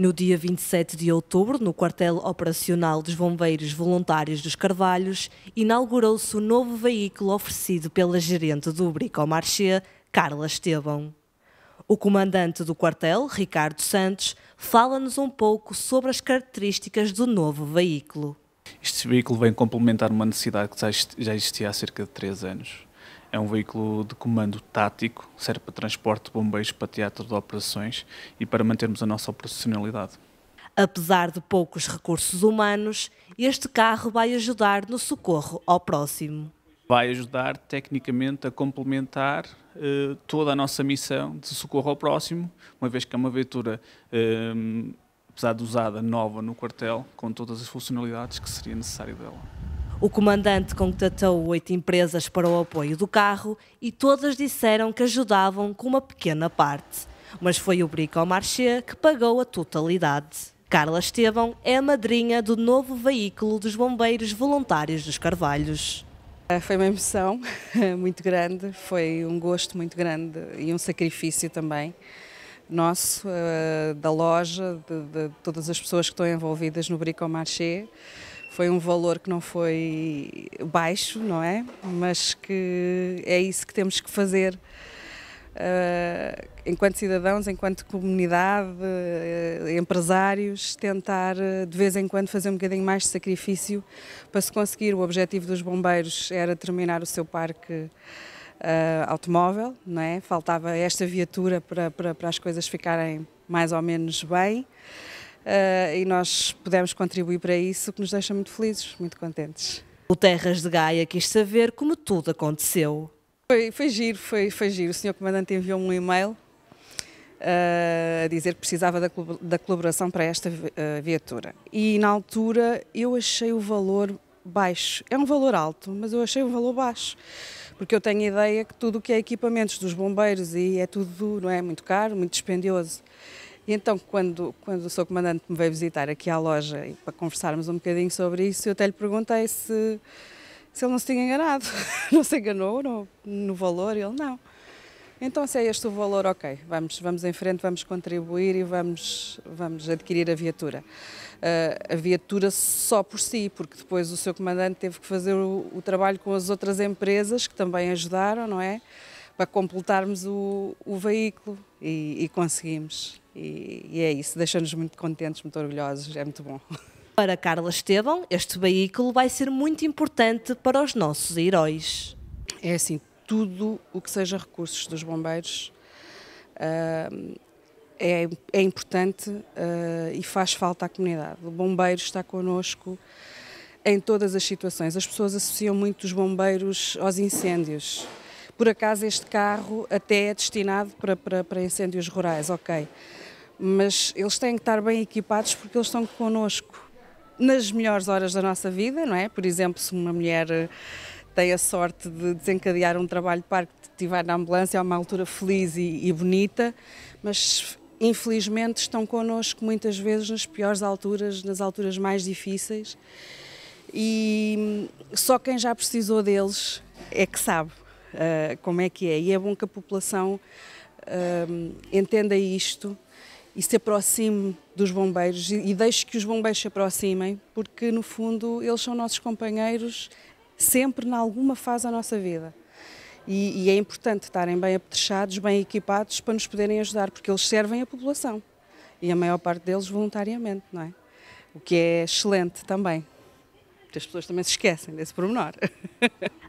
No dia 27 de outubro, no quartel operacional dos Bombeiros Voluntários dos Carvalhos, inaugurou-se o novo veículo oferecido pela gerente do Bricomarché, Carla Estevão. O comandante do quartel, Ricardo Santos, fala-nos um pouco sobre as características do novo veículo. Este veículo vem complementar uma necessidade que já existia há cerca de três anos é um veículo de comando tático, serve para transporte de bombeiros para teatro de operações e para mantermos a nossa operacionalidade. Apesar de poucos recursos humanos, este carro vai ajudar no socorro ao próximo. Vai ajudar tecnicamente a complementar eh, toda a nossa missão de socorro ao próximo, uma vez que é uma viatura, eh, apesar de usada, nova no quartel, com todas as funcionalidades que seria necessário dela. O comandante contatou oito empresas para o apoio do carro e todas disseram que ajudavam com uma pequena parte. Mas foi o Brico Marché que pagou a totalidade. Carla Estevão é a madrinha do novo veículo dos Bombeiros Voluntários dos Carvalhos. Ah, foi uma emoção muito grande, foi um gosto muito grande e um sacrifício também nosso, ah, da loja, de, de todas as pessoas que estão envolvidas no Brico Marché. Foi um valor que não foi baixo, não é? Mas que é isso que temos que fazer uh, enquanto cidadãos, enquanto comunidade, uh, empresários, tentar uh, de vez em quando fazer um bocadinho mais de sacrifício para se conseguir. O objetivo dos bombeiros era terminar o seu parque. Uh, automóvel, não é? Faltava esta viatura para, para, para as coisas ficarem mais ou menos bem uh, e nós pudemos contribuir para isso, o que nos deixa muito felizes, muito contentes. O Terras de Gaia quis saber como tudo aconteceu. Foi, foi giro, foi, foi giro. O senhor comandante enviou-me um e-mail uh, a dizer que precisava da, da colaboração para esta uh, viatura. E na altura eu achei o valor baixo. É um valor alto, mas eu achei um valor baixo. Porque eu tenho a ideia que tudo o que é equipamentos dos bombeiros e é tudo, não é, muito caro, muito dispendioso. E então, quando, quando o seu comandante me veio visitar aqui à loja e para conversarmos um bocadinho sobre isso, eu até lhe perguntei se, se ele não se tinha enganado. não se enganou no, no valor? Ele não. Então, se é este o valor, ok, vamos, vamos em frente, vamos contribuir e vamos, vamos adquirir a viatura. Uh, a viatura só por si, porque depois o seu comandante teve que fazer o, o trabalho com as outras empresas que também ajudaram, não é? para completarmos o, o veículo e, e conseguimos. E, e, é isso, deixa-nos muito contentes, muito orgulhosos, é muito bom. Para Carla Estevão, este veículo vai ser muito importante para os nossos heróis. É assim, tudo o que seja recursos dos bombeiros uh, é, é, importante uh, e faz falta à comunidade. O bombeiro está connosco em todas as situações. As pessoas associam muito os bombeiros aos incêndios por acaso este carro até é destinado para, para, para incêndios rurais, ok. Mas eles têm que estar bem equipados porque eles estão connosco nas melhores horas da nossa vida, não é? Por exemplo, se uma mulher eh, tem a sorte de desencadear um trabalho de parque, estiver na ambulância a é uma altura feliz e, e, bonita, mas infelizmente estão connosco muitas vezes nas piores alturas, nas alturas mais difíceis e hum, só quem já precisou deles é que sabe uh, como é que é. E é bom que a população uh, entenda isto e se aproxime dos bombeiros e, deixe que os bombeiros se aproximem, porque no fundo eles são nossos companheiros sempre, em alguma fase da nossa vida. E, e, é importante estarem bem apetrechados, bem equipados para nos poderem ajudar, porque eles servem a população e a maior parte deles voluntariamente, não é? O que é excelente também. porque As pessoas também se esquecem desse pormenor.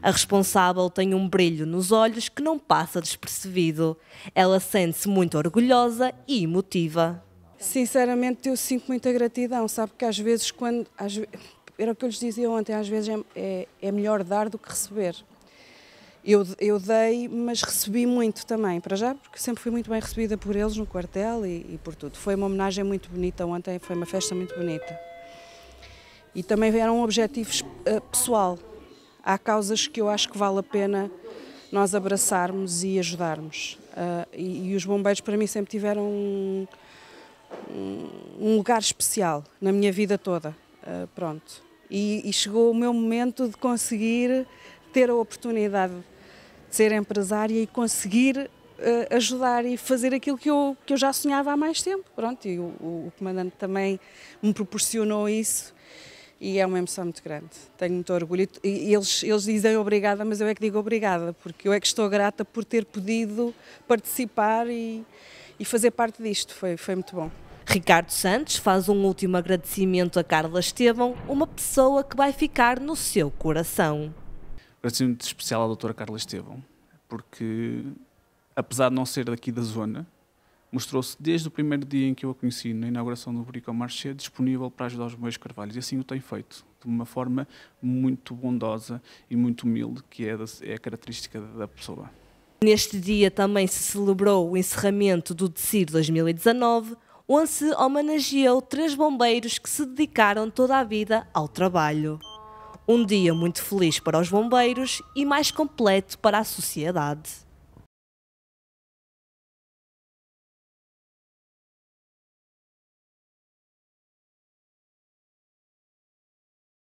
A responsável tem um brilho nos olhos que não passa despercebido. Ela sente-se muito orgulhosa e emotiva. Sinceramente, eu sinto muita gratidão, sabe? que às vezes, quando. Às, era o que eu lhes dizia ontem, às vezes é, é, é melhor dar do que receber. Eu, eu, dei, mas recebi muito também, para já, porque sempre fui muito bem recebida por eles no quartel e, e, por tudo. Foi uma homenagem muito bonita ontem, foi uma festa muito bonita. E também era um objetivo uh, eh, pessoal, há causas que eu acho que vale a pena nós abraçarmos e ajudarmos. Uh, e, e, os bombeiros para mim sempre tiveram um, um lugar especial na minha vida toda, uh, pronto. E, e, chegou o meu momento de conseguir ter a oportunidade de ser empresária e conseguir uh, ajudar e fazer aquilo que eu, que eu já sonhava há mais tempo, pronto. E o, o, o comandante também me proporcionou isso e é uma emoção muito grande. Tenho muito orgulho. E eles, eles dizem obrigada, mas eu é que digo obrigada, porque eu é que estou grata por ter podido participar e, e fazer parte disto. Foi, foi muito bom. Ricardo Santos faz um último agradecimento a Carla Estevão, uma pessoa que vai ficar no seu coração. Agradecimento especial à doutora Carla Estevão, porque apesar de não ser daqui da zona, Mostrou-se desde o primeiro dia em que eu a conheci, na inauguração do Brico Marché, disponível para ajudar os meus carvalhos. E assim o tem feito, de uma forma muito bondosa e muito humilde, que é, é a característica da pessoa. Neste dia também se celebrou o encerramento do DECIR 2019, onde se homenageou três bombeiros que se dedicaram toda a vida ao trabalho. Um dia muito feliz para os bombeiros e mais completo para a sociedade.